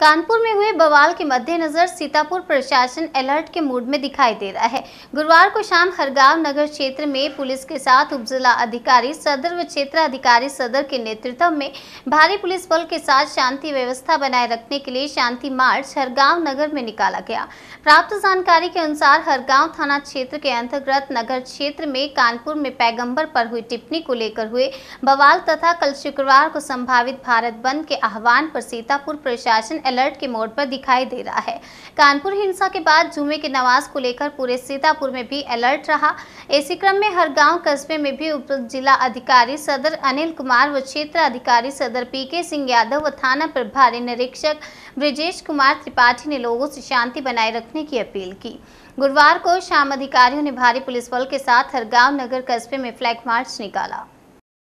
कानपुर में हुए बवाल के मद्देनजर सीतापुर प्रशासन अलर्ट के मूड में दिखाई दे रहा है गुरुवार को शाम हरगांव नगर क्षेत्र में पुलिस के साथ उप जिला अधिकारी सदर व क्षेत्र अधिकारी सदर के नेतृत्व में भारी पुलिस बल के साथ शांति व्यवस्था बनाए रखने के लिए शांति मार्च हरगांव नगर में निकाला गया प्राप्त जानकारी के अनुसार हरगांव थाना क्षेत्र के अंतर्गत नगर क्षेत्र में कानपुर में पैगम्बर पर हुई टिप्पणी को लेकर हुए बवाल तथा कल शुक्रवार को संभावित भारत बंद के आह्वान पर सीतापुर प्रशासन अलर्ट के मोड पर दिखाई दे रहा है कानपुर हिंसा के बाद जुमे की नमाज को लेकर पूरे सीतापुर में भी अलर्ट रहा इसी क्रम में हर गांव कस्बे में भी उप जिला अधिकारी सदर अनिल कुमार व क्षेत्र अधिकारी सदर पी के सिंह यादव व थाना प्रभारी निरीक्षक ब्रजेश कुमार त्रिपाठी ने लोगों से शांति बनाए रखने की अपील की गुरुवार को शाम अधिकारियों ने भारी पुलिस बल के साथ हर गांव नगर कस्बे में फ्लैग मार्च निकाला